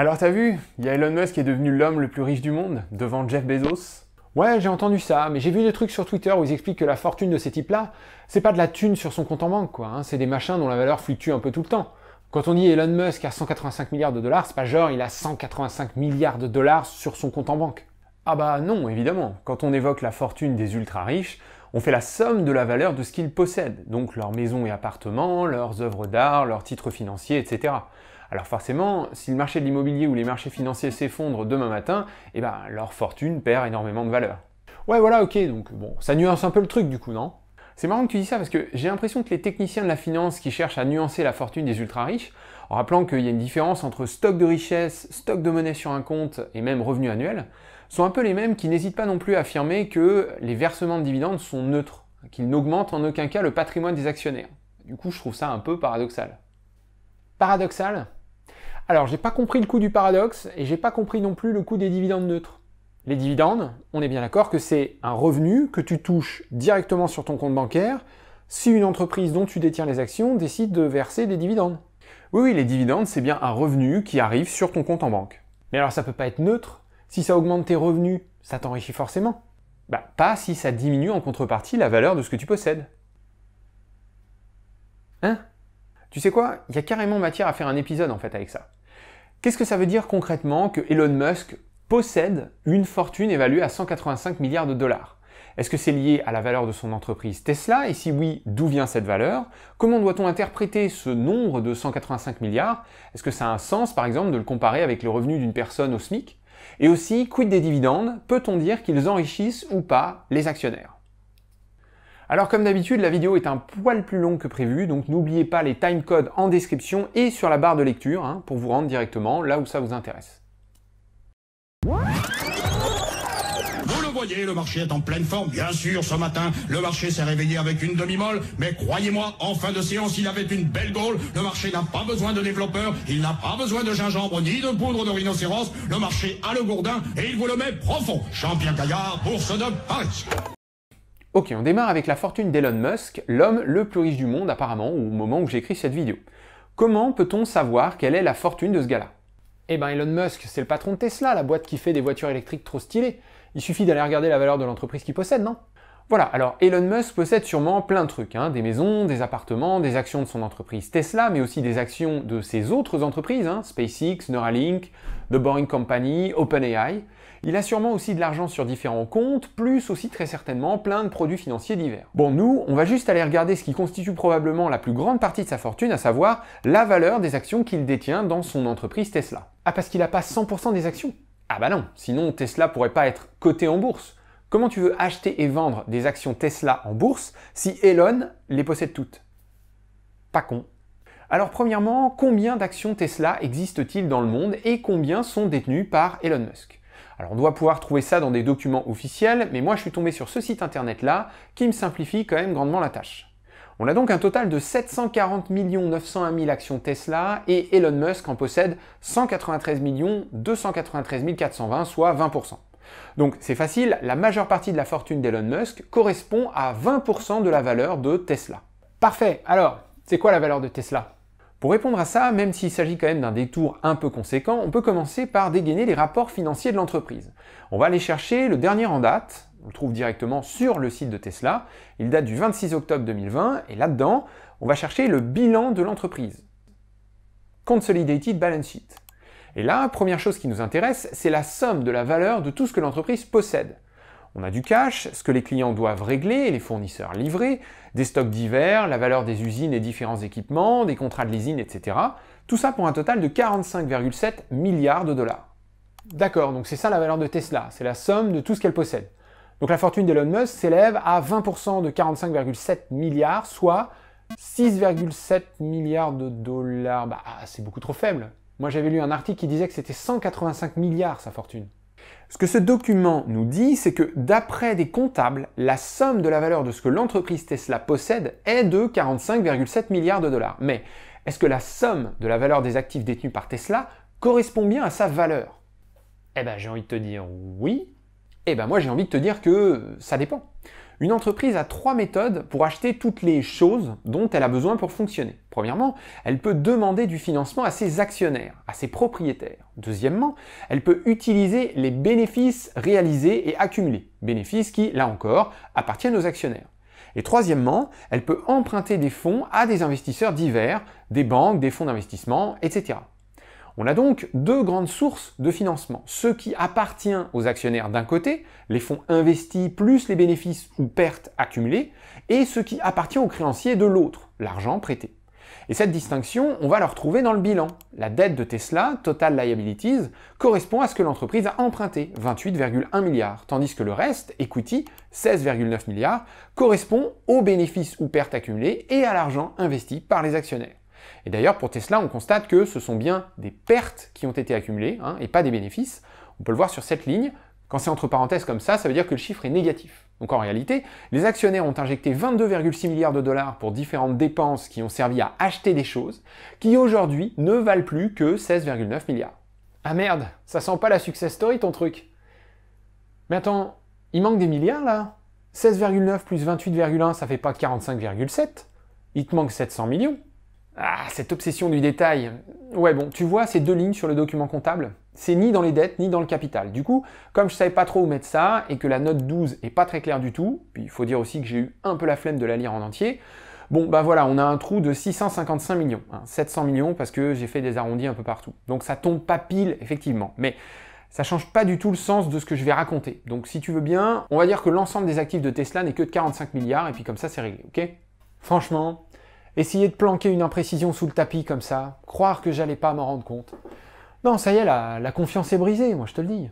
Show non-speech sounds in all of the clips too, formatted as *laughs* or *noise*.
Alors t'as vu, il y a Elon Musk qui est devenu l'homme le plus riche du monde, devant Jeff Bezos. Ouais, j'ai entendu ça, mais j'ai vu des trucs sur Twitter où ils expliquent que la fortune de ces types-là, c'est pas de la thune sur son compte en banque, quoi. Hein. c'est des machins dont la valeur fluctue un peu tout le temps. Quand on dit Elon Musk a 185 milliards de dollars, c'est pas genre il a 185 milliards de dollars sur son compte en banque. Ah bah non, évidemment. Quand on évoque la fortune des ultra-riches, on fait la somme de la valeur de ce qu'ils possèdent, donc leurs maisons et appartements, leurs œuvres d'art, leurs titres financiers, etc. Alors forcément, si le marché de l'immobilier ou les marchés financiers s'effondrent demain matin, eh ben, leur fortune perd énormément de valeur. Ouais, voilà, ok, donc bon, ça nuance un peu le truc du coup, non c'est marrant que tu dis ça parce que j'ai l'impression que les techniciens de la finance qui cherchent à nuancer la fortune des ultra-riches, en rappelant qu'il y a une différence entre stock de richesse, stock de monnaie sur un compte et même revenu annuel, sont un peu les mêmes qui n'hésitent pas non plus à affirmer que les versements de dividendes sont neutres, qu'ils n'augmentent en aucun cas le patrimoine des actionnaires. Du coup, je trouve ça un peu paradoxal. Paradoxal alors, j'ai pas compris le coût du paradoxe et j'ai pas compris non plus le coût des dividendes neutres. Les dividendes, on est bien d'accord que c'est un revenu que tu touches directement sur ton compte bancaire si une entreprise dont tu détiens les actions décide de verser des dividendes. Oui, oui, les dividendes, c'est bien un revenu qui arrive sur ton compte en banque. Mais alors ça peut pas être neutre. Si ça augmente tes revenus, ça t'enrichit forcément. Bah, pas si ça diminue en contrepartie la valeur de ce que tu possèdes. Hein Tu sais quoi Il y a carrément matière à faire un épisode en fait avec ça. Qu'est-ce que ça veut dire concrètement que Elon Musk possède une fortune évaluée à 185 milliards de dollars est-ce que c'est lié à la valeur de son entreprise Tesla Et si oui, d'où vient cette valeur Comment doit-on interpréter ce nombre de 185 milliards Est-ce que ça a un sens, par exemple, de le comparer avec le revenu d'une personne au SMIC Et aussi, quid des dividendes Peut-on dire qu'ils enrichissent ou pas les actionnaires alors comme d'habitude, la vidéo est un poil plus longue que prévu, donc n'oubliez pas les timecodes en description et sur la barre de lecture hein, pour vous rendre directement là où ça vous intéresse. Vous le voyez, le marché est en pleine forme. Bien sûr, ce matin, le marché s'est réveillé avec une demi-molle, mais croyez-moi, en fin de séance, il avait une belle goal. Le marché n'a pas besoin de développeurs, il n'a pas besoin de gingembre ni de poudre de rhinocéros. Le marché a le gourdin et il vous le met profond. Champion Caillard, Bourse de Paris. Ok, on démarre avec la fortune d'Elon Musk, l'homme le plus riche du monde apparemment au moment où j'écris cette vidéo. Comment peut-on savoir quelle est la fortune de ce gars-là Eh ben Elon Musk, c'est le patron de Tesla, la boîte qui fait des voitures électriques trop stylées. Il suffit d'aller regarder la valeur de l'entreprise qu'il possède, non voilà, alors Elon Musk possède sûrement plein de trucs, hein, des maisons, des appartements, des actions de son entreprise Tesla, mais aussi des actions de ses autres entreprises, hein, SpaceX, Neuralink, The Boring Company, OpenAI. Il a sûrement aussi de l'argent sur différents comptes, plus aussi très certainement plein de produits financiers divers. Bon, nous, on va juste aller regarder ce qui constitue probablement la plus grande partie de sa fortune, à savoir la valeur des actions qu'il détient dans son entreprise Tesla. Ah, parce qu'il n'a pas 100% des actions Ah bah non, sinon Tesla pourrait pas être coté en bourse. Comment tu veux acheter et vendre des actions Tesla en bourse si Elon les possède toutes Pas con. Alors premièrement, combien d'actions Tesla existent-ils dans le monde et combien sont détenues par Elon Musk alors on doit pouvoir trouver ça dans des documents officiels, mais moi je suis tombé sur ce site internet-là qui me simplifie quand même grandement la tâche. On a donc un total de 740 901 000 actions Tesla et Elon Musk en possède 193 293 420, soit 20%. Donc c'est facile, la majeure partie de la fortune d'Elon Musk correspond à 20% de la valeur de Tesla. Parfait, alors c'est quoi la valeur de Tesla pour répondre à ça, même s'il s'agit quand même d'un détour un peu conséquent, on peut commencer par dégainer les rapports financiers de l'entreprise. On va aller chercher le dernier en date, on le trouve directement sur le site de Tesla, il date du 26 octobre 2020, et là-dedans, on va chercher le bilan de l'entreprise. Consolidated Balance Sheet. Et là, première chose qui nous intéresse, c'est la somme de la valeur de tout ce que l'entreprise possède. On a du cash, ce que les clients doivent régler, les fournisseurs livrés, des stocks divers, la valeur des usines et différents équipements, des contrats de leasing, etc. Tout ça pour un total de 45,7 milliards de dollars. D'accord, donc c'est ça la valeur de Tesla, c'est la somme de tout ce qu'elle possède. Donc la fortune d'Elon Musk s'élève à 20% de 45,7 milliards, soit 6,7 milliards de dollars. Bah, ah, c'est beaucoup trop faible. Moi j'avais lu un article qui disait que c'était 185 milliards sa fortune. Ce que ce document nous dit, c'est que d'après des comptables, la somme de la valeur de ce que l'entreprise Tesla possède est de 45,7 milliards de dollars. Mais est-ce que la somme de la valeur des actifs détenus par Tesla correspond bien à sa valeur Eh ben j'ai envie de te dire oui. Eh ben moi j'ai envie de te dire que ça dépend. Une entreprise a trois méthodes pour acheter toutes les choses dont elle a besoin pour fonctionner. Premièrement, elle peut demander du financement à ses actionnaires, à ses propriétaires. Deuxièmement, elle peut utiliser les bénéfices réalisés et accumulés, bénéfices qui, là encore, appartiennent aux actionnaires. Et troisièmement, elle peut emprunter des fonds à des investisseurs divers, des banques, des fonds d'investissement, etc. On a donc deux grandes sources de financement. Ce qui appartient aux actionnaires d'un côté, les fonds investis plus les bénéfices ou pertes accumulés, et ce qui appartient aux créanciers de l'autre, l'argent prêté. Et cette distinction, on va la retrouver dans le bilan. La dette de Tesla, Total Liabilities, correspond à ce que l'entreprise a emprunté, 28,1 milliards, tandis que le reste, Equity, 16,9 milliards, correspond aux bénéfices ou pertes accumulées et à l'argent investi par les actionnaires. Et d'ailleurs, pour Tesla, on constate que ce sont bien des pertes qui ont été accumulées hein, et pas des bénéfices. On peut le voir sur cette ligne. Quand c'est entre parenthèses comme ça, ça veut dire que le chiffre est négatif. Donc en réalité, les actionnaires ont injecté 22,6 milliards de dollars pour différentes dépenses qui ont servi à acheter des choses qui aujourd'hui ne valent plus que 16,9 milliards. Ah merde, ça sent pas la success story ton truc. Mais attends, il manque des milliards là 16,9 plus 28,1, ça fait pas 45,7 Il te manque 700 millions. Ah, cette obsession du détail. Ouais, bon, tu vois ces deux lignes sur le document comptable C'est ni dans les dettes, ni dans le capital. Du coup, comme je savais pas trop où mettre ça, et que la note 12 est pas très claire du tout, puis il faut dire aussi que j'ai eu un peu la flemme de la lire en entier, bon, bah voilà, on a un trou de 655 millions. 700 hein, millions parce que j'ai fait des arrondis un peu partout. Donc ça tombe pas pile, effectivement. Mais ça change pas du tout le sens de ce que je vais raconter. Donc si tu veux bien, on va dire que l'ensemble des actifs de Tesla n'est que de 45 milliards, et puis comme ça c'est réglé, ok Franchement, Essayer de planquer une imprécision sous le tapis comme ça, croire que j'allais pas m'en rendre compte. Non, ça y est, la, confiance est brisée, moi je te le dis.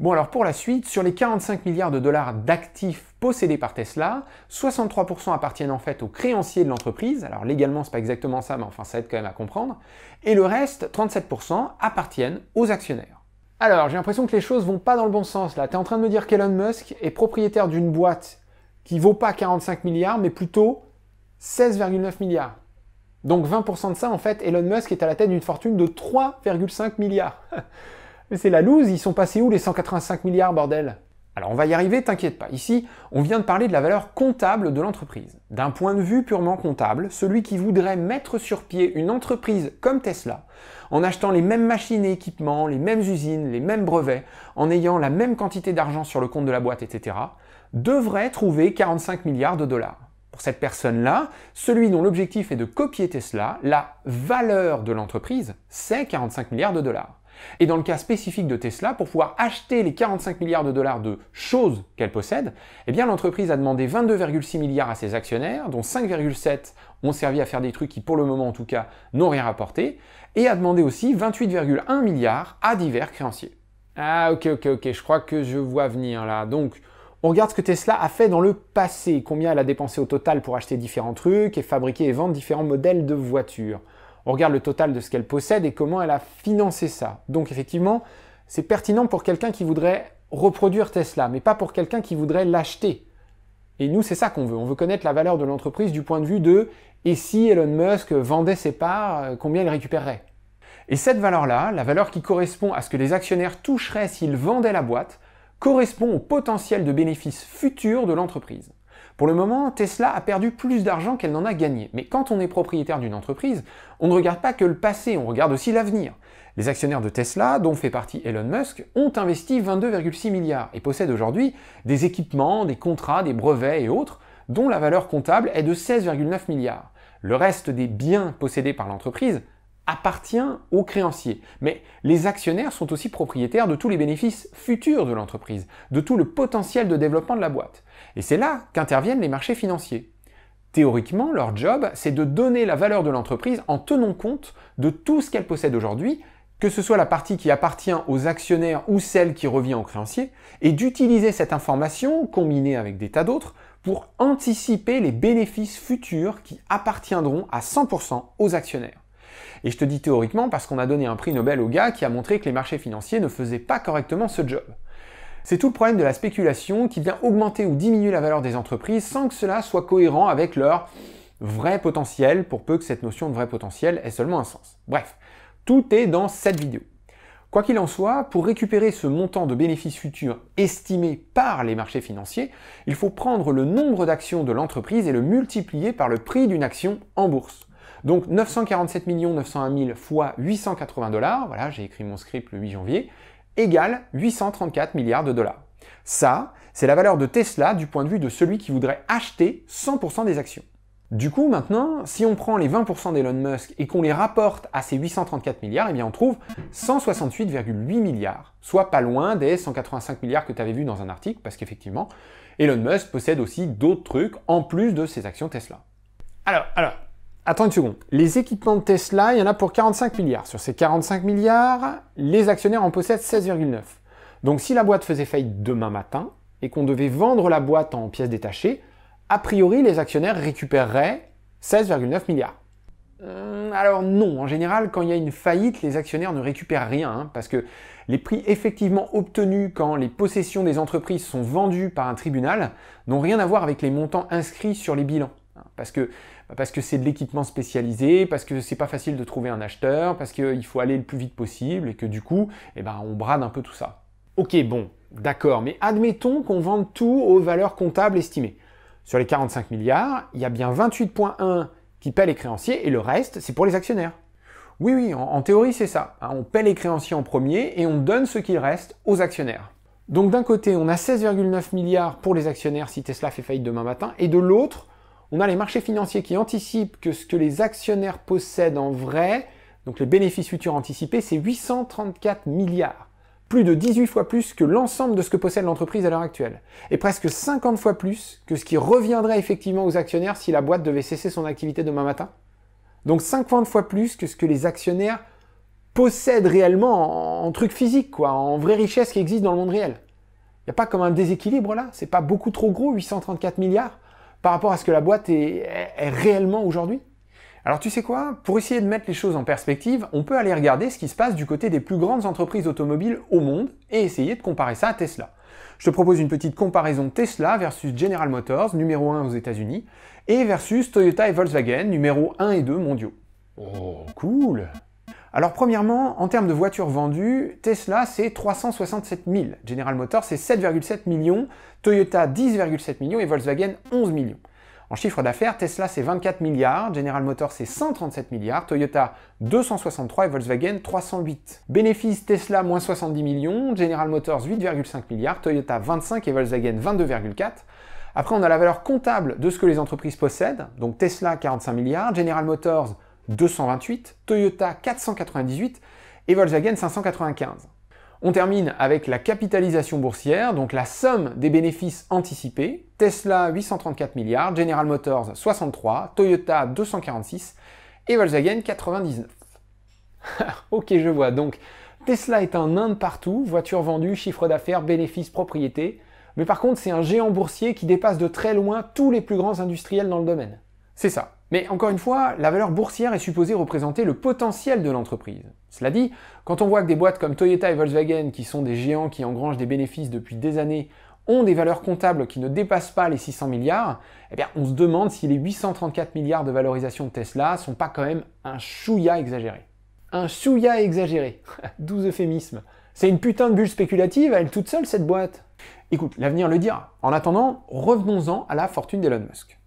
Bon alors pour la suite, sur les 45 milliards de dollars d'actifs possédés par Tesla, 63% appartiennent en fait aux créanciers de l'entreprise, alors légalement c'est pas exactement ça, mais enfin ça aide quand même à comprendre, et le reste, 37%, appartiennent aux actionnaires. Alors j'ai l'impression que les choses vont pas dans le bon sens là, t'es en train de me dire qu'Elon Musk est propriétaire d'une boîte qui vaut pas 45 milliards, mais plutôt 16,9 milliards. Donc 20% de ça, en fait, Elon Musk est à la tête d'une fortune de 3,5 milliards. *laughs* Mais c'est la loose, ils sont passés où les 185 milliards, bordel Alors on va y arriver, t'inquiète pas. Ici, on vient de parler de la valeur comptable de l'entreprise. D'un point de vue purement comptable, celui qui voudrait mettre sur pied une entreprise comme Tesla, en achetant les mêmes machines et équipements, les mêmes usines, les mêmes brevets, en ayant la même quantité d'argent sur le compte de la boîte, etc., devrait trouver 45 milliards de dollars pour cette personne-là, celui dont l'objectif est de copier Tesla, la valeur de l'entreprise, c'est 45 milliards de dollars. Et dans le cas spécifique de Tesla, pour pouvoir acheter les 45 milliards de dollars de choses qu'elle possède, eh bien l'entreprise a demandé 22,6 milliards à ses actionnaires, dont 5,7 ont servi à faire des trucs qui pour le moment en tout cas n'ont rien rapporté, et a demandé aussi 28,1 milliards à divers créanciers. Ah ok ok ok, je crois que je vois venir là. Donc on regarde ce que Tesla a fait dans le passé, combien elle a dépensé au total pour acheter différents trucs et fabriquer et vendre différents modèles de voitures. On regarde le total de ce qu'elle possède et comment elle a financé ça. Donc effectivement, c'est pertinent pour quelqu'un qui voudrait reproduire Tesla, mais pas pour quelqu'un qui voudrait l'acheter. Et nous, c'est ça qu'on veut. On veut connaître la valeur de l'entreprise du point de vue de et si Elon Musk vendait ses parts, euh, combien il récupérerait Et cette valeur-là, la valeur qui correspond à ce que les actionnaires toucheraient s'ils vendaient la boîte, correspond au potentiel de bénéfices futurs de l'entreprise. Pour le moment, Tesla a perdu plus d'argent qu'elle n'en a gagné. Mais quand on est propriétaire d'une entreprise, on ne regarde pas que le passé, on regarde aussi l'avenir. Les actionnaires de Tesla, dont fait partie Elon Musk, ont investi 22,6 milliards et possèdent aujourd'hui des équipements, des contrats, des brevets et autres, dont la valeur comptable est de 16,9 milliards. Le reste des biens possédés par l'entreprise appartient aux créanciers. Mais les actionnaires sont aussi propriétaires de tous les bénéfices futurs de l'entreprise, de tout le potentiel de développement de la boîte. Et c'est là qu'interviennent les marchés financiers. Théoriquement, leur job, c'est de donner la valeur de l'entreprise en tenant compte de tout ce qu'elle possède aujourd'hui, que ce soit la partie qui appartient aux actionnaires ou celle qui revient aux créanciers, et d'utiliser cette information, combinée avec des tas d'autres, pour anticiper les bénéfices futurs qui appartiendront à 100% aux actionnaires. Et je te dis théoriquement parce qu'on a donné un prix Nobel au gars qui a montré que les marchés financiers ne faisaient pas correctement ce job. C'est tout le problème de la spéculation qui vient augmenter ou diminuer la valeur des entreprises sans que cela soit cohérent avec leur vrai potentiel, pour peu que cette notion de vrai potentiel ait seulement un sens. Bref, tout est dans cette vidéo. Quoi qu'il en soit, pour récupérer ce montant de bénéfices futurs estimé par les marchés financiers, il faut prendre le nombre d'actions de l'entreprise et le multiplier par le prix d'une action en bourse. Donc 947 901 000 fois 880 dollars, voilà, j'ai écrit mon script le 8 janvier, égale 834 milliards de dollars. Ça, c'est la valeur de Tesla du point de vue de celui qui voudrait acheter 100% des actions. Du coup, maintenant, si on prend les 20% d'Elon Musk et qu'on les rapporte à ces 834 milliards, eh bien on trouve 168,8 milliards, soit pas loin des 185 milliards que tu avais vu dans un article, parce qu'effectivement, Elon Musk possède aussi d'autres trucs en plus de ses actions Tesla. Alors, alors, Attends une seconde. Les équipements de Tesla, il y en a pour 45 milliards. Sur ces 45 milliards, les actionnaires en possèdent 16,9. Donc si la boîte faisait faillite demain matin et qu'on devait vendre la boîte en pièces détachées, a priori les actionnaires récupéreraient 16,9 milliards. Euh, alors non, en général, quand il y a une faillite, les actionnaires ne récupèrent rien, hein, parce que les prix effectivement obtenus quand les possessions des entreprises sont vendues par un tribunal n'ont rien à voir avec les montants inscrits sur les bilans. Hein, parce que parce que c'est de l'équipement spécialisé, parce que c'est pas facile de trouver un acheteur, parce qu'il faut aller le plus vite possible et que du coup, eh ben, on brade un peu tout ça. Ok, bon, d'accord, mais admettons qu'on vende tout aux valeurs comptables estimées. Sur les 45 milliards, il y a bien 28.1 qui paient les créanciers et le reste, c'est pour les actionnaires. Oui, oui, en, théorie, c'est ça. Hein. on paie les créanciers en premier et on donne ce qu'il reste aux actionnaires. Donc d'un côté, on a 16,9 milliards pour les actionnaires si Tesla fait faillite demain matin, et de l'autre, on a les marchés financiers qui anticipent que ce que les actionnaires possèdent en vrai, donc les bénéfices futurs anticipés, c'est 834 milliards. Plus de 18 fois plus que l'ensemble de ce que possède l'entreprise à l'heure actuelle. Et presque 50 fois plus que ce qui reviendrait effectivement aux actionnaires si la boîte devait cesser son activité demain matin. Donc 50 fois plus que ce que les actionnaires possèdent réellement en, trucs physiques, quoi, en vraie richesse qui existe dans le monde réel. Il n'y a pas comme un déséquilibre là C'est pas beaucoup trop gros, 834 milliards par rapport à ce que la boîte est, réellement aujourd'hui alors tu sais quoi Pour essayer de mettre les choses en perspective, on peut aller regarder ce qui se passe du côté des plus grandes entreprises automobiles au monde et essayer de comparer ça à Tesla. Je te propose une petite comparaison Tesla versus General Motors, numéro 1 aux États-Unis, et versus Toyota et Volkswagen, numéro 1 et 2 mondiaux. Oh, cool alors premièrement, en termes de voitures vendues, Tesla c'est 367 000, General Motors c'est 7,7 millions, Toyota 10,7 millions et Volkswagen 11 millions. En chiffre d'affaires, Tesla c'est 24 milliards, General Motors c'est 137 milliards, Toyota 263 et Volkswagen 308. Bénéfice Tesla moins 70 millions, General Motors 8,5 milliards, Toyota 25 et Volkswagen 22,4. Après on a la valeur comptable de ce que les entreprises possèdent, donc Tesla 45 milliards, General Motors 228, Toyota 498 et Volkswagen 595. On termine avec la capitalisation boursière, donc la somme des bénéfices anticipés. Tesla 834 milliards, General Motors 63, Toyota 246 et Volkswagen 99. *laughs* ok, je vois donc. Tesla est un nain partout, voitures vendues, chiffre d'affaires, bénéfices, propriété. Mais par contre, c'est un géant boursier qui dépasse de très loin tous les plus grands industriels dans le domaine. C'est ça. Mais encore une fois, la valeur boursière est supposée représenter le potentiel de l'entreprise. Cela dit, quand on voit que des boîtes comme Toyota et Volkswagen, qui sont des géants qui engrangent des bénéfices depuis des années, ont des valeurs comptables qui ne dépassent pas les 600 milliards, eh bien on se demande si les 834 milliards de valorisation de Tesla sont pas quand même un chouïa exagéré. Un chouïa exagéré. *laughs* Doux euphémisme. C'est une putain de bulle spéculative elle toute seule cette boîte. Écoute, l'avenir le dira. En attendant, revenons-en à la fortune d'Elon Musk.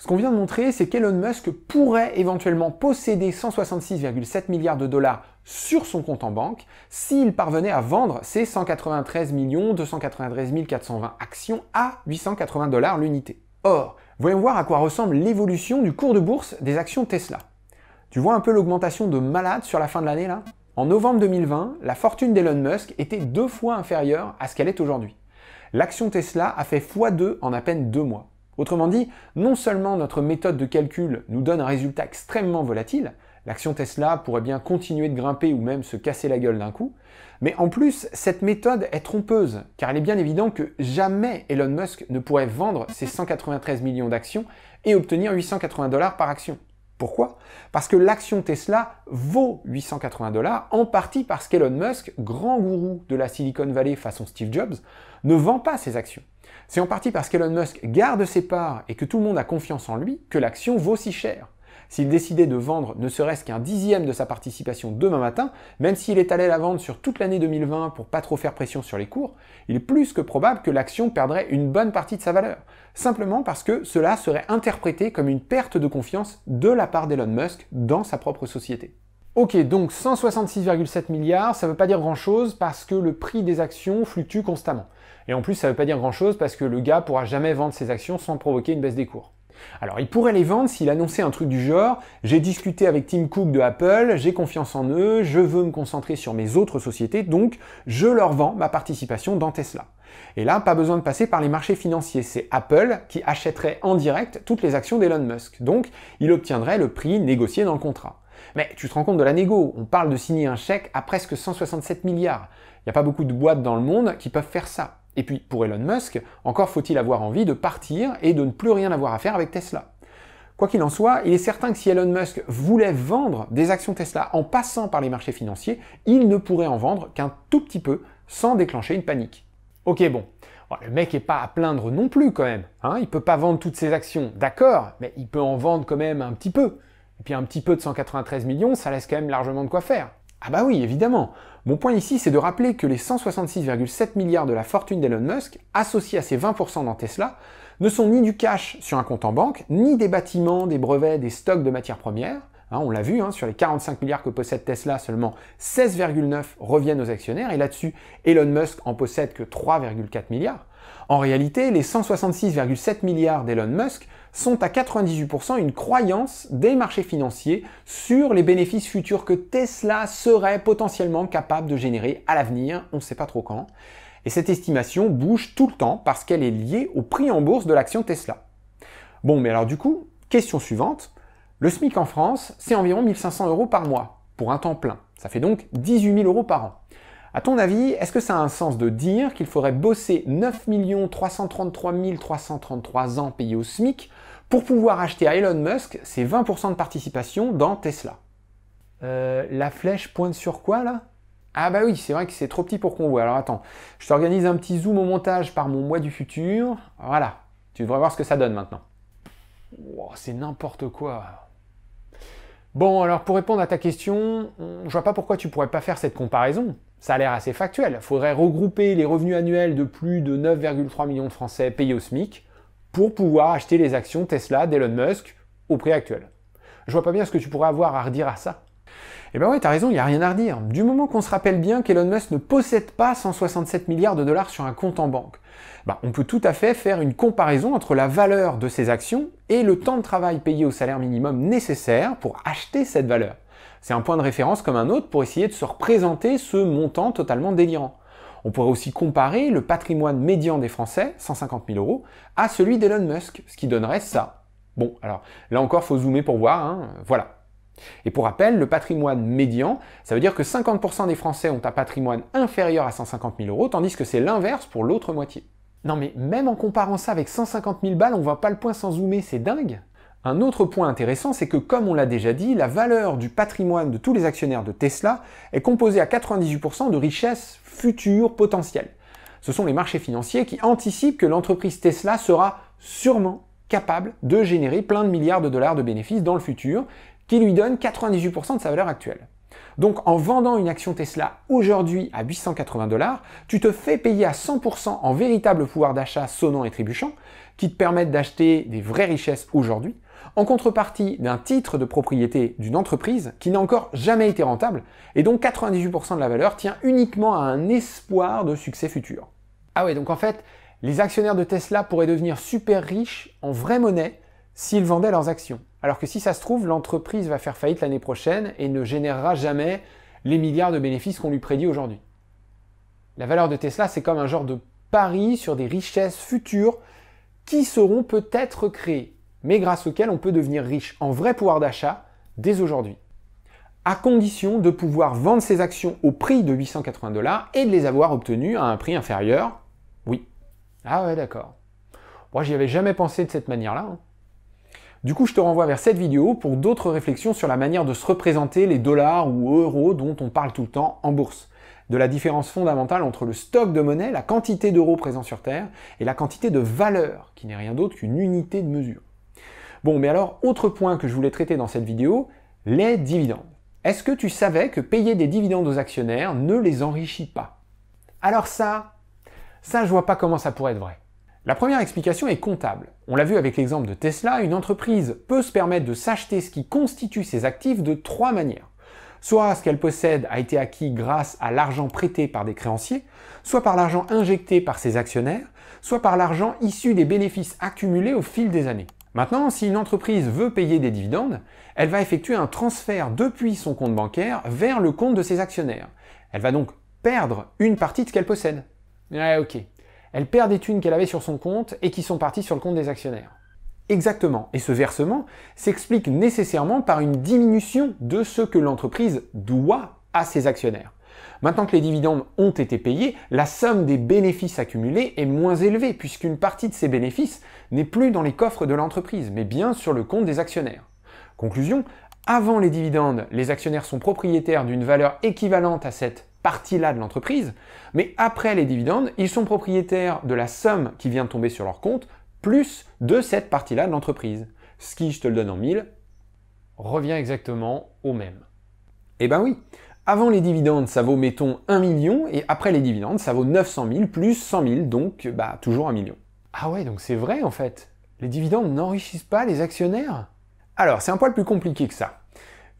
Ce qu'on vient de montrer, c'est qu'Elon Musk pourrait éventuellement posséder 166,7 milliards de dollars sur son compte en banque s'il parvenait à vendre ses 193 293 420 actions à 880 dollars l'unité. Or, voyons voir à quoi ressemble l'évolution du cours de bourse des actions Tesla. Tu vois un peu l'augmentation de malade sur la fin de l'année là En novembre 2020, la fortune d'Elon Musk était deux fois inférieure à ce qu'elle est aujourd'hui. L'action Tesla a fait x2 en à peine deux mois. Autrement dit, non seulement notre méthode de calcul nous donne un résultat extrêmement volatile, l'action Tesla pourrait bien continuer de grimper ou même se casser la gueule d'un coup, mais en plus, cette méthode est trompeuse, car il est bien évident que jamais Elon Musk ne pourrait vendre ses 193 millions d'actions et obtenir 880 dollars par action. Pourquoi Parce que l'action Tesla vaut 880 dollars, en partie parce qu'Elon Musk, grand gourou de la Silicon Valley façon Steve Jobs, ne vend pas ses actions. C'est en partie parce qu'Elon Musk garde ses parts et que tout le monde a confiance en lui que l'action vaut si cher. S'il décidait de vendre ne serait-ce qu'un dixième de sa participation demain matin, même s'il est allé la vendre sur toute l'année 2020 pour pas trop faire pression sur les cours, il est plus que probable que l'action perdrait une bonne partie de sa valeur. Simplement parce que cela serait interprété comme une perte de confiance de la part d'Elon Musk dans sa propre société. Ok, donc 166,7 milliards, ça ne veut pas dire grand-chose parce que le prix des actions fluctue constamment. Et en plus, ça ne veut pas dire grand-chose parce que le gars pourra jamais vendre ses actions sans provoquer une baisse des cours. Alors, il pourrait les vendre s'il annonçait un truc du genre j'ai discuté avec Tim Cook de Apple, j'ai confiance en eux, je veux me concentrer sur mes autres sociétés, donc je leur vends ma participation dans Tesla. Et là, pas besoin de passer par les marchés financiers, c'est Apple qui achèterait en direct toutes les actions d'Elon Musk. Donc, il obtiendrait le prix négocié dans le contrat. Mais tu te rends compte de la négo, on parle de signer un chèque à presque 167 milliards. Il n'y a pas beaucoup de boîtes dans le monde qui peuvent faire ça. Et puis pour Elon Musk, encore faut-il avoir envie de partir et de ne plus rien avoir à faire avec Tesla. Quoi qu'il en soit, il est certain que si Elon Musk voulait vendre des actions Tesla en passant par les marchés financiers, il ne pourrait en vendre qu'un tout petit peu sans déclencher une panique. Ok bon, oh, le mec est pas à plaindre non plus quand même. Hein il peut pas vendre toutes ses actions, d'accord, mais il peut en vendre quand même un petit peu. Et puis un petit peu de 193 millions, ça laisse quand même largement de quoi faire. Ah bah oui, évidemment. Mon point ici, c'est de rappeler que les 166,7 milliards de la fortune d'Elon Musk, associés à ces 20% dans Tesla, ne sont ni du cash sur un compte en banque, ni des bâtiments, des brevets, des stocks de matières premières. Hein, on l'a vu, hein, sur les 45 milliards que possède Tesla, seulement 16,9 reviennent aux actionnaires, et là-dessus, Elon Musk en possède que 3,4 milliards. En réalité, les 166,7 milliards d'Elon Musk sont à 98% une croyance des marchés financiers sur les bénéfices futurs que Tesla serait potentiellement capable de générer à l'avenir, on ne sait pas trop quand. Et cette estimation bouge tout le temps parce qu'elle est liée au prix en bourse de l'action Tesla. Bon, mais alors du coup, question suivante. Le SMIC en France, c'est environ 1500 euros par mois pour un temps plein. Ça fait donc 18 000 euros par an. À ton avis, est-ce que ça a un sens de dire qu'il faudrait bosser 9 333 333 ans payés au SMIC pour pouvoir acheter à Elon Musk c'est 20% de participation dans Tesla. Euh, la flèche pointe sur quoi là Ah bah oui, c'est vrai que c'est trop petit pour qu'on voit. Alors attends, je t'organise un petit zoom au montage par mon mois du futur. Voilà, tu devrais voir ce que ça donne maintenant. c'est n'importe quoi. Bon, alors pour répondre à ta question, je vois pas pourquoi tu pourrais pas faire cette comparaison. Ça a l'air assez factuel. Faudrait regrouper les revenus annuels de plus de 9,3 millions de Français payés au SMIC pour pouvoir acheter les actions Tesla d'Elon Musk au prix actuel. Je vois pas bien ce que tu pourrais avoir à redire à ça. Eh ben ouais, t'as raison, il n'y a rien à redire. Du moment qu'on se rappelle bien qu'Elon Musk ne possède pas 167 milliards de dollars sur un compte en banque, bah, on peut tout à fait faire une comparaison entre la valeur de ses actions et le temps de travail payé au salaire minimum nécessaire pour acheter cette valeur. C'est un point de référence comme un autre pour essayer de se représenter ce montant totalement délirant. On pourrait aussi comparer le patrimoine médian des Français, 150 000 euros, à celui d'Elon Musk, ce qui donnerait ça. Bon, alors là encore, faut zoomer pour voir, hein, voilà. Et pour rappel, le patrimoine médian, ça veut dire que 50% des Français ont un patrimoine inférieur à 150 000 euros, tandis que c'est l'inverse pour l'autre moitié. Non mais même en comparant ça avec 150 000 balles, on voit pas le point sans zoomer, c'est dingue un autre point intéressant, c'est que comme on l'a déjà dit, la valeur du patrimoine de tous les actionnaires de Tesla est composée à 98% de richesses futures potentielles. Ce sont les marchés financiers qui anticipent que l'entreprise Tesla sera sûrement capable de générer plein de milliards de dollars de bénéfices dans le futur, qui lui donne 98% de sa valeur actuelle. Donc en vendant une action Tesla aujourd'hui à 880 dollars, tu te fais payer à 100% en véritable pouvoir d'achat sonnant et trébuchant, qui te permettent d'acheter des vraies richesses aujourd'hui, en contrepartie d'un titre de propriété d'une entreprise qui n'a encore jamais été rentable, et dont 98% de la valeur tient uniquement à un espoir de succès futur. Ah ouais, donc en fait, les actionnaires de Tesla pourraient devenir super riches en vraie monnaie s'ils vendaient leurs actions. Alors que si ça se trouve, l'entreprise va faire faillite l'année prochaine et ne générera jamais les milliards de bénéfices qu'on lui prédit aujourd'hui. La valeur de Tesla, c'est comme un genre de pari sur des richesses futures qui seront peut-être créées mais grâce auquel on peut devenir riche en vrai pouvoir d'achat dès aujourd'hui. À condition de pouvoir vendre ses actions au prix de 880 dollars et de les avoir obtenues à un prix inférieur. Oui. Ah ouais, d'accord. Moi, j'y avais jamais pensé de cette manière-là. Hein. Du coup, je te renvoie vers cette vidéo pour d'autres réflexions sur la manière de se représenter les dollars ou euros dont on parle tout le temps en bourse. De la différence fondamentale entre le stock de monnaie, la quantité d'euros présents sur Terre, et la quantité de valeur, qui n'est rien d'autre qu'une unité de mesure. Bon, mais alors, autre point que je voulais traiter dans cette vidéo, les dividendes. Est-ce que tu savais que payer des dividendes aux actionnaires ne les enrichit pas Alors ça, ça je vois pas comment ça pourrait être vrai. La première explication est comptable. On l'a vu avec l'exemple de Tesla, une entreprise peut se permettre de s'acheter ce qui constitue ses actifs de trois manières. Soit ce qu'elle possède a été acquis grâce à l'argent prêté par des créanciers, soit par l'argent injecté par ses actionnaires, soit par l'argent issu des bénéfices accumulés au fil des années. Maintenant, si une entreprise veut payer des dividendes, elle va effectuer un transfert depuis son compte bancaire vers le compte de ses actionnaires. Elle va donc perdre une partie de ce qu'elle possède. ok. Elle perd des thunes qu'elle avait sur son compte et qui sont parties sur le compte des actionnaires. Exactement. Et ce versement s'explique nécessairement par une diminution de ce que l'entreprise doit à ses actionnaires. Maintenant que les dividendes ont été payés, la somme des bénéfices accumulés est moins élevée puisqu'une partie de ces bénéfices n'est plus dans les coffres de l'entreprise, mais bien sur le compte des actionnaires. Conclusion, avant les dividendes, les actionnaires sont propriétaires d'une valeur équivalente à cette partie-là de l'entreprise, mais après les dividendes, ils sont propriétaires de la somme qui vient de tomber sur leur compte, plus de cette partie-là de l'entreprise. Ce qui, je te le donne en mille, revient exactement au même. Eh ben oui, avant les dividendes, ça vaut, mettons, 1 million, et après les dividendes, ça vaut 900 000 plus 100 000, donc bah, toujours 1 million. Ah ouais, donc c'est vrai en fait. Les dividendes n'enrichissent pas les actionnaires Alors, c'est un poil plus compliqué que ça.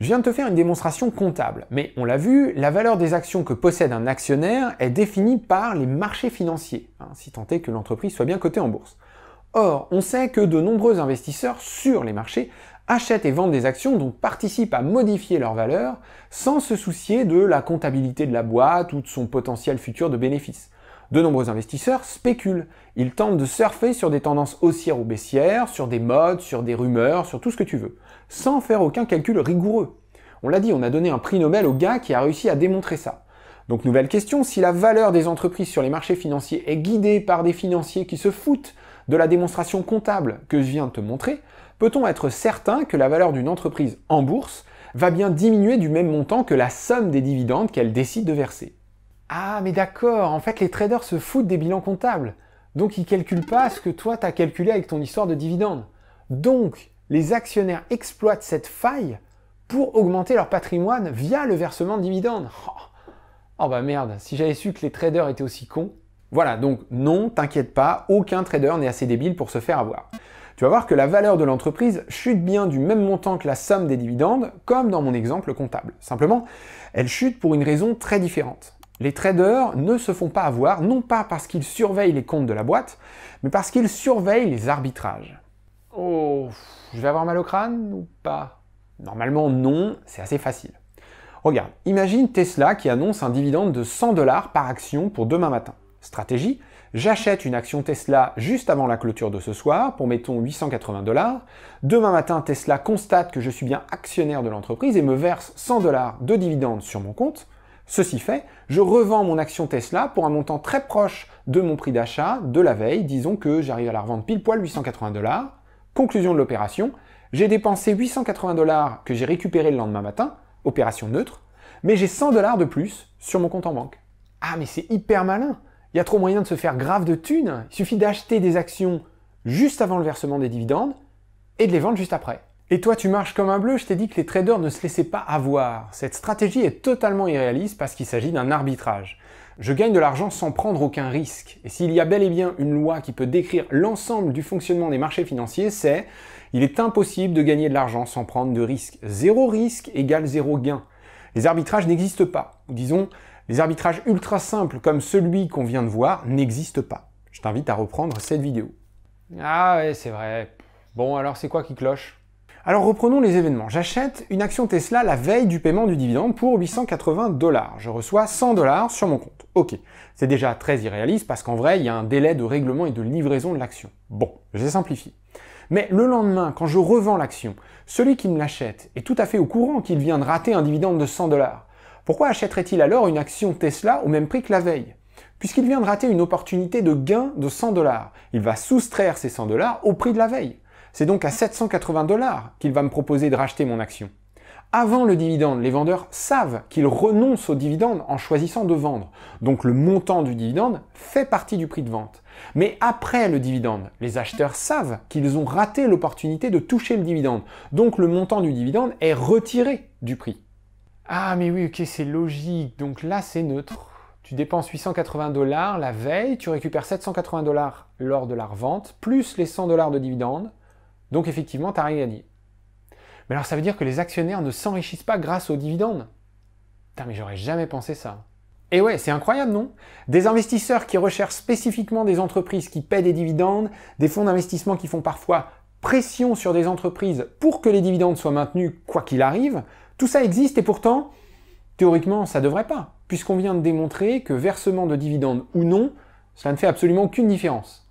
Je viens de te faire une démonstration comptable, mais on l'a vu, la valeur des actions que possède un actionnaire est définie par les marchés financiers, hein, si tant est que l'entreprise soit bien cotée en bourse. Or, on sait que de nombreux investisseurs sur les marchés achètent et vendent des actions, dont participent à modifier leur valeur, sans se soucier de la comptabilité de la boîte ou de son potentiel futur de bénéfices. De nombreux investisseurs spéculent. Ils tentent de surfer sur des tendances haussières ou baissières, sur des modes, sur des rumeurs, sur tout ce que tu veux, sans faire aucun calcul rigoureux. On l'a dit, on a donné un prix Nobel au gars qui a réussi à démontrer ça. Donc nouvelle question, si la valeur des entreprises sur les marchés financiers est guidée par des financiers qui se foutent de la démonstration comptable que je viens de te montrer, peut-on être certain que la valeur d'une entreprise en bourse va bien diminuer du même montant que la somme des dividendes qu'elle décide de verser Ah mais d'accord, en fait les traders se foutent des bilans comptables, donc ils calculent pas ce que toi t'as calculé avec ton histoire de dividendes. Donc les actionnaires exploitent cette faille pour augmenter leur patrimoine via le versement de dividendes. Oh, oh bah merde, si j'avais su que les traders étaient aussi cons. Voilà, donc non, t'inquiète pas, aucun trader n'est assez débile pour se faire avoir tu vas voir que la valeur de l'entreprise chute bien du même montant que la somme des dividendes, comme dans mon exemple comptable. Simplement, elle chute pour une raison très différente. Les traders ne se font pas avoir, non pas parce qu'ils surveillent les comptes de la boîte, mais parce qu'ils surveillent les arbitrages. Oh, je vais avoir mal au crâne ou pas Normalement non, c'est assez facile. Regarde, imagine Tesla qui annonce un dividende de 100 dollars par action pour demain matin. Stratégie, j'achète une action Tesla juste avant la clôture de ce soir pour mettons 880 dollars. Demain matin, Tesla constate que je suis bien actionnaire de l'entreprise et me verse 100 dollars de dividendes sur mon compte. Ceci fait, je revends mon action Tesla pour un montant très proche de mon prix d'achat de la veille. Disons que j'arrive à la revendre pile poil 880 dollars. Conclusion de l'opération, j'ai dépensé 880 dollars que j'ai récupéré le lendemain matin, opération neutre, mais j'ai 100 dollars de plus sur mon compte en banque. Ah mais c'est hyper malin il y a trop moyen de se faire grave de thunes. Il suffit d'acheter des actions juste avant le versement des dividendes et de les vendre juste après. Et toi, tu marches comme un bleu, je t'ai dit que les traders ne se laissaient pas avoir. Cette stratégie est totalement irréaliste parce qu'il s'agit d'un arbitrage. Je gagne de l'argent sans prendre aucun risque. Et s'il y a bel et bien une loi qui peut décrire l'ensemble du fonctionnement des marchés financiers, c'est il est impossible de gagner de l'argent sans prendre de risque. Zéro risque égale zéro gain. Les arbitrages n'existent pas. Ou disons, les arbitrages ultra simples comme celui qu'on vient de voir n'existent pas. Je t'invite à reprendre cette vidéo. Ah ouais, c'est vrai. Bon, alors c'est quoi qui cloche alors reprenons les événements. J'achète une action Tesla la veille du paiement du dividende pour 880 dollars. Je reçois 100 dollars sur mon compte. Ok, c'est déjà très irréaliste parce qu'en vrai, il y a un délai de règlement et de livraison de l'action. Bon, j'ai simplifié. Mais le lendemain, quand je revends l'action, celui qui me l'achète est tout à fait au courant qu'il vient de rater un dividende de 100 dollars. Pourquoi achèterait-il alors une action Tesla au même prix que la veille Puisqu'il vient de rater une opportunité de gain de 100 dollars. Il va soustraire ces 100 dollars au prix de la veille. C'est donc à 780 dollars qu'il va me proposer de racheter mon action. Avant le dividende, les vendeurs savent qu'ils renoncent au dividende en choisissant de vendre. Donc le montant du dividende fait partie du prix de vente. Mais après le dividende, les acheteurs savent qu'ils ont raté l'opportunité de toucher le dividende. Donc le montant du dividende est retiré du prix. Ah mais oui, ok, c'est logique. Donc là, c'est neutre. Tu dépenses 880 dollars la veille, tu récupères 780 dollars lors de la revente, plus les 100 dollars de dividendes. Donc effectivement, tu n'as rien gagné. Mais alors ça veut dire que les actionnaires ne s'enrichissent pas grâce aux dividendes Putain, mais j'aurais jamais pensé ça. Et ouais, c'est incroyable, non Des investisseurs qui recherchent spécifiquement des entreprises qui paient des dividendes, des fonds d'investissement qui font parfois pression sur des entreprises pour que les dividendes soient maintenus quoi qu'il arrive, tout ça existe et pourtant, théoriquement, ça devrait pas, puisqu'on vient de démontrer que versement de dividendes ou non, ça ne fait absolument aucune différence.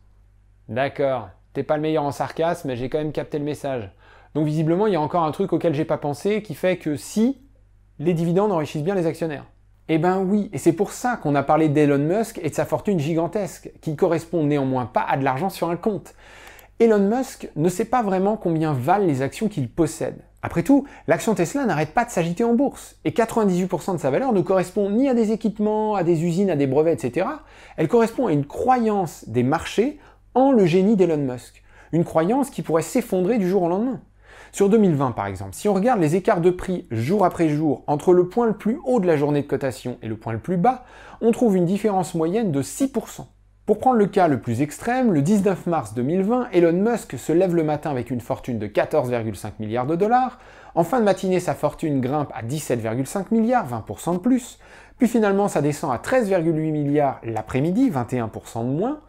D'accord, t'es pas le meilleur en sarcasme, mais j'ai quand même capté le message. Donc visiblement, il y a encore un truc auquel j'ai pas pensé qui fait que si, les dividendes enrichissent bien les actionnaires. Eh ben oui, et c'est pour ça qu'on a parlé d'Elon Musk et de sa fortune gigantesque, qui correspond néanmoins pas à de l'argent sur un compte. Elon Musk ne sait pas vraiment combien valent les actions qu'il possède. Après tout, l'action Tesla n'arrête pas de s'agiter en bourse, et 98% de sa valeur ne correspond ni à des équipements, à des usines, à des brevets, etc. Elle correspond à une croyance des marchés en le génie d'Elon Musk. Une croyance qui pourrait s'effondrer du jour au lendemain. Sur 2020 par exemple, si on regarde les écarts de prix jour après jour entre le point le plus haut de la journée de cotation et le point le plus bas, on trouve une différence moyenne de 6%. Pour prendre le cas le plus extrême, le 19 mars 2020, Elon Musk se lève le matin avec une fortune de 14,5 milliards de dollars. En fin de matinée, sa fortune grimpe à 17,5 milliards, 20% de plus. Puis finalement, ça descend à 13,8 milliards l'après-midi, 21% de moins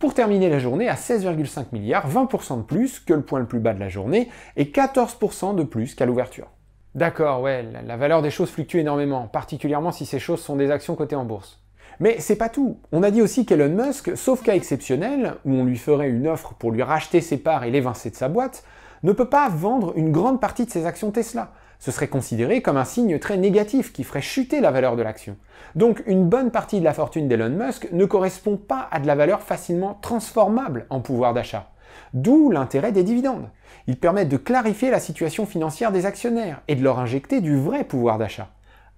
pour terminer la journée à 16,5 milliards, 20% de plus que le point le plus bas de la journée et 14% de plus qu'à l'ouverture. D'accord, ouais, la valeur des choses fluctue énormément, particulièrement si ces choses sont des actions cotées en bourse. Mais c'est pas tout. On a dit aussi qu'Elon Musk, sauf cas exceptionnel, où on lui ferait une offre pour lui racheter ses parts et l'évincer de sa boîte, ne peut pas vendre une grande partie de ses actions Tesla. Ce serait considéré comme un signe très négatif qui ferait chuter la valeur de l'action. Donc une bonne partie de la fortune d'Elon Musk ne correspond pas à de la valeur facilement transformable en pouvoir d'achat. D'où l'intérêt des dividendes. Ils permettent de clarifier la situation financière des actionnaires et de leur injecter du vrai pouvoir d'achat.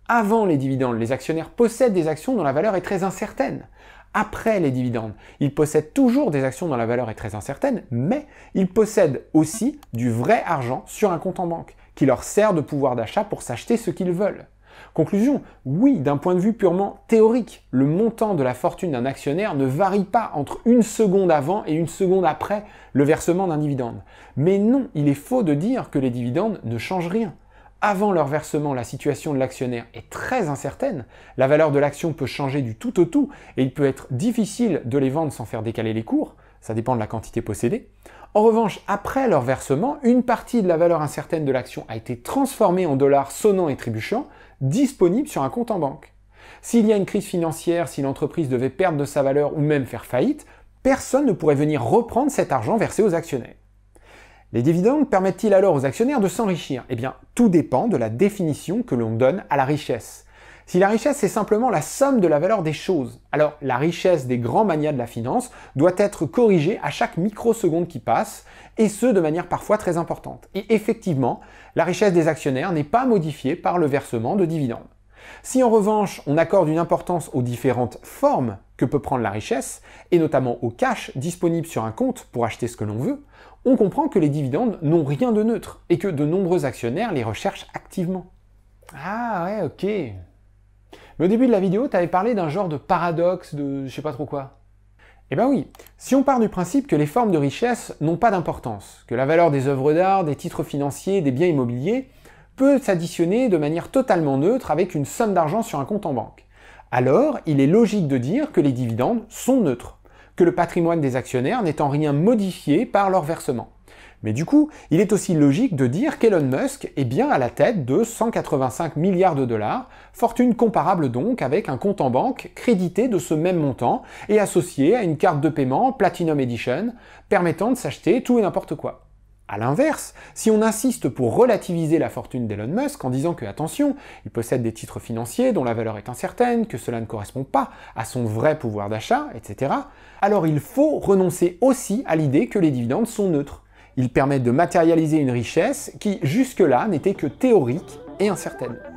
Avant les dividendes, les actionnaires possèdent des actions dont la valeur est très incertaine. Après les dividendes, ils possèdent toujours des actions dont la valeur est très incertaine, mais ils possèdent aussi du vrai argent sur un compte en banque, qui leur sert de pouvoir d'achat pour s'acheter ce qu'ils veulent. Conclusion, oui, d'un point de vue purement théorique, le montant de la fortune d'un actionnaire ne varie pas entre une seconde avant et une seconde après le versement d'un dividende. Mais non, il est faux de dire que les dividendes ne changent rien avant leur versement, la situation de l'actionnaire est très incertaine, la valeur de l'action peut changer du tout au tout et il peut être difficile de les vendre sans faire décaler les cours, ça dépend de la quantité possédée. En revanche, après leur versement, une partie de la valeur incertaine de l'action a été transformée en dollars sonnants et trébuchants, disponibles sur un compte en banque. S'il y a une crise financière, si l'entreprise devait perdre de sa valeur ou même faire faillite, personne ne pourrait venir reprendre cet argent versé aux actionnaires. Les dividendes permettent-ils alors aux actionnaires de s'enrichir Eh bien, tout dépend de la définition que l'on donne à la richesse. Si la richesse est simplement la somme de la valeur des choses, alors la richesse des grands manias de la finance doit être corrigée à chaque microseconde qui passe, et ce de manière parfois très importante. Et effectivement, la richesse des actionnaires n'est pas modifiée par le versement de dividendes. Si en revanche on accorde une importance aux différentes formes que peut prendre la richesse, et notamment au cash disponible sur un compte pour acheter ce que l'on veut, on comprend que les dividendes n'ont rien de neutre et que de nombreux actionnaires les recherchent activement. Ah ouais, ok. Mais au début de la vidéo, tu avais parlé d'un genre de paradoxe de je sais pas trop quoi. Eh ben oui, si on part du principe que les formes de richesse n'ont pas d'importance, que la valeur des œuvres d'art, des titres financiers, des biens immobiliers peut s'additionner de manière totalement neutre avec une somme d'argent sur un compte en banque. Alors, il est logique de dire que les dividendes sont neutres, que le patrimoine des actionnaires n'est en rien modifié par leur versement. Mais du coup, il est aussi logique de dire qu'Elon Musk est bien à la tête de 185 milliards de dollars, fortune comparable donc avec un compte en banque crédité de ce même montant et associé à une carte de paiement Platinum Edition permettant de s'acheter tout et n'importe quoi. A l'inverse, si on insiste pour relativiser la fortune d'Elon Musk en disant que, attention, il possède des titres financiers dont la valeur est incertaine, que cela ne correspond pas à son vrai pouvoir d'achat, etc., alors il faut renoncer aussi à l'idée que les dividendes sont neutres. Ils permettent de matérialiser une richesse qui, jusque-là, n'était que théorique et incertaine.